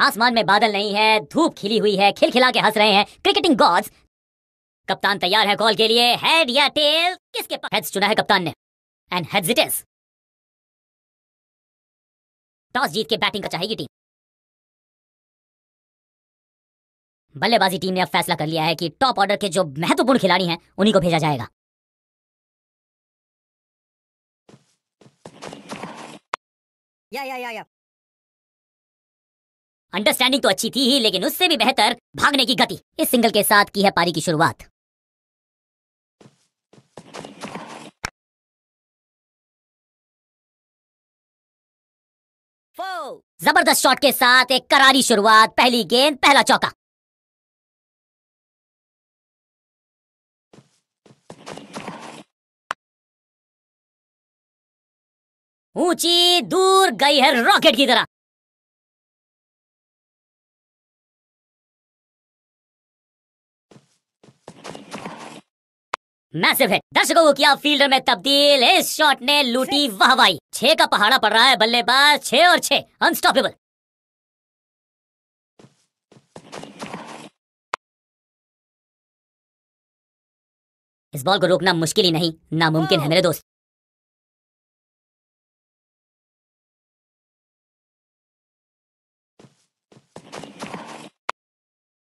आसमान में बादल नहीं है धूप खिली हुई है खिलखिला के हंस रहे हैं क्रिकेटिंग गॉड्स कप्तान तैयार है कॉल के लिए हेड या टेल किसके पास हेड्स चुना है कप्तान ने and heads it is toss जीत के बैटिंग का चाहेगी टीम बल्लेबाजी टीम ने अब फैसला कर लिया है कि टॉप ऑर्डर के जो महत्वपूर्ण खिलाड़ी हैं उन्हीं को भेजा जाएगा या या या या अंडरस्टैंडिंग तो अच्छी थी ही लेकिन उससे भी बेहतर भागने की गति इस सिंगल के साथ की है पारी की शुरुआत जबरदस्त शॉट के साथ एक करारी शुरुआत पहली गेंद पहला चौका ऊंची दूर गई है रॉकेट की तरह मैसिव हिट दर्शकों को किया फील्डर में तब्दील इस शॉट ने लूटी वाहवाई छह का पहाड़ा पड़ रहा है बल्लेबाज छह और छह अनस्टॉपेबल इस बॉल को रोकना मुश्किल ही नहीं नामुमकिन है मेरे दोस्त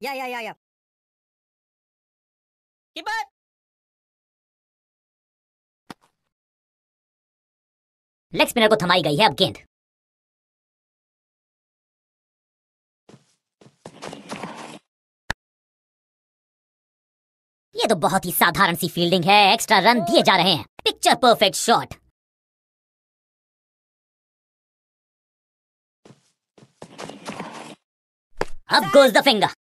या या या या कीपर लेग स्पिनर को थमाई गई है अब गेंद ये तो बहुत ही साधारण सी फील्डिंग है एक्स्ट्रा रन दिए जा रहे हैं पिक्चर परफेक्ट शॉट अब goes the finger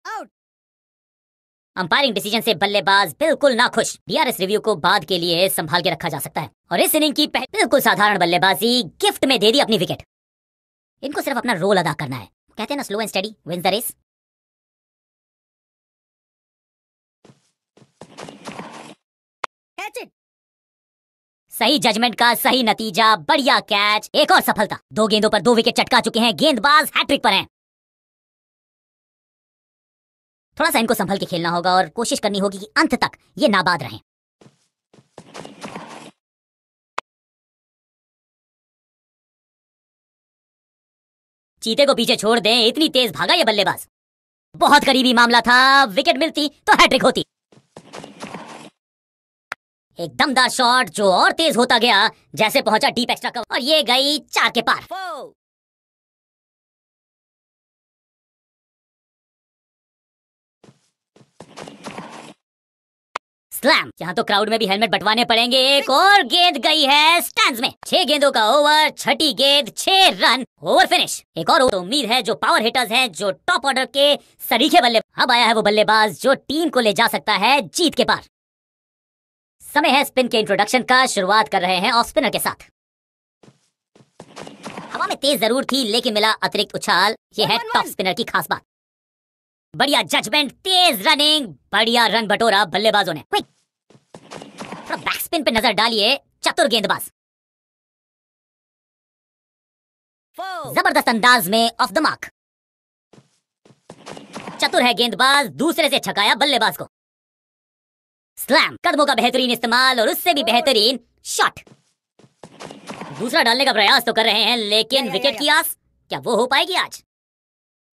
umpiring decision से बल्लेबाज बिल्कुल ना खुश डीआरएस रिव्यू को बाद के लिए संभाल के रखा जा सकता है और इस इनिंग की बिल्कुल साधारण बल्लेबाजी गिफ्ट में दे दी अपनी विकेट इनको सिर्फ अपना रोल अदा करना है कहते हैं ना slow and steady wins the race सही जजमेंट का सही नतीजा बढ़िया कैच एक और सफलता दो गेंदों पर दो विकेट चटका चुके हैं गेंदबाज हैट्रिक पर हैं थोड़ा सा इनको संभल के खेलना होगा और कोशिश करनी होगी कि अंत तक ये नाबाद रहें चीते को पीछे छोड़ दें इतनी तेज भागा ये बल्लेबाज बहुत करीबी मामला था विकेट मिलती तो हैट्रिक होती एक दमदार शॉट जो और तेज होता गया जैसे पहुंचा डीप एक्स्ट्रा कवर और ये गई चार के पार स्लैम यहाँ तो क्राउड में भी हेलमेट बटवाने पड़ेंगे एक और गेंद गई है स्टैंड में छह गेंदों का ओवर छठी गेंद छह रन ओवर फिनिश एक और तो उम्मीद है जो पावर हिटर्स हैं जो टॉप ऑर्डर के सरीखे बल्ले अब आया है वो बल्लेबाज जो टीम को ले जा सकता है जीत के पार समय है स्पिन के इंट्रोडक्शन का शुरुआत कर रहे हैं ऑफ स्पिनर के साथ हवा में तेज जरूर थी लेकिन मिला अतिरिक्त उछाल ये है टॉप स्पिनर की खास बात बढ़िया जजमेंट तेज रनिंग बढ़िया रन बटोरा बल्लेबाजों ने क्विक बैकस्पिन पे नजर डालिए चतुर गेंदबाज जबरदस्त अंदाज में ऑफ द मार्क चतुर है गेंदबाज दूसरे से छकाया बल्लेबाज को स्लैम कदमों का बेहतरीन इस्तेमाल और उससे भी बेहतरीन शॉट दूसरा डालने का प्रयास तो कर रहे हैं लेकिन विकेट की आस क्या वो हो पाएगी आज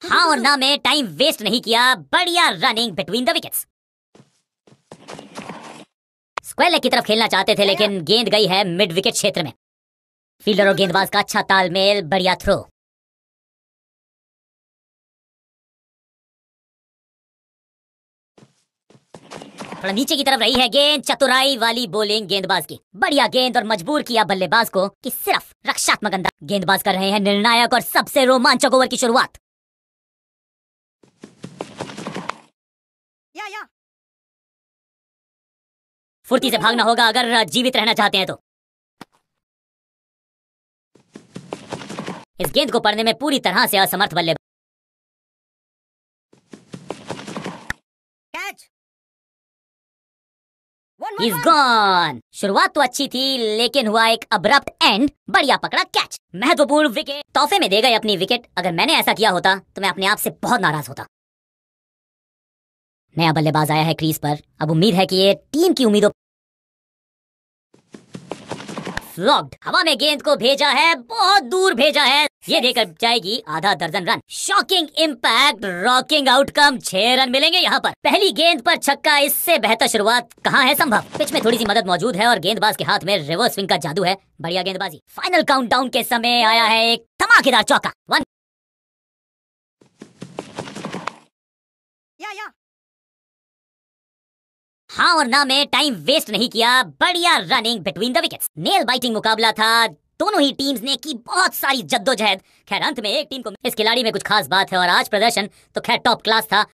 हाँ और ना मैं टाइम वेस्ट नहीं किया बढ़िया running between the wickets square leg की तरफ खेलना चाहते थे लेकिन गेंद गई है मिड विकेट क्षेत्र में फील्डर और गेंदबाज का अच्छा तालमेल बढ़िया थ्रो थोड़ा नीचे की तरफ रही है गेंद चतुराई वाली बोलिंग गेंदबाज की बढ़िया गेंद और मजबूर किया बल्लेबाज को कि सिर्फ रक्षात्मक अंदाज गेंदबाज कर रहे हैं निर्णायक और सबसे रोमांचक ओवर की शुरुआत आया फुर्ती से भागना होगा अगर जीवित रहना चाहते हैं तो इस गेंद को पढ़ने में पूरी तरह से असमर्थ बल्ले इज गॉन शुरुआत तो अच्छी थी लेकिन हुआ एक अब्रप्ट एंड बढ़िया पकड़ा कैच महत्वपूर्ण विकेट तोहफे में दे गए अपनी विकेट अगर मैंने ऐसा किया होता तो मैं अपने आप से बहुत नाराज होता नया बल्लेबाज आया है क्रीज पर अब उम्मीद है कि ये टीम की उम्मीदों फ्लॉक्ड हवा में गेंद को भेजा है बहुत दूर भेजा है ये देकर जाएगी आधा दर्जन run shocking impact rocking outcome छह रन मिलेंगे यहाँ पर पहली गेंद पर छक्का इससे बेहतर शुरुआत कहाँ है संभव पिच में थोड़ी सी मदद मौजूद है और गेंदबाज के हाथ में रिवर्स स्विंग का जादू है बढ़िया गेंदबाजी फाइनल काउंटडाउन के समय आया है एक धमाकेदार चौका वन या या हाँ और ना मैं टाइम वेस्ट नहीं किया बढ़िया running between the wickets nail biting मुकाबला था दोनों ही टीम्स ने की बहुत सारी जद्दोजहद खैर अंत में एक टीम को इस खिलाड़ी में कुछ खास बात है और आज प्रदर्शन तो खैर टॉप क्लास था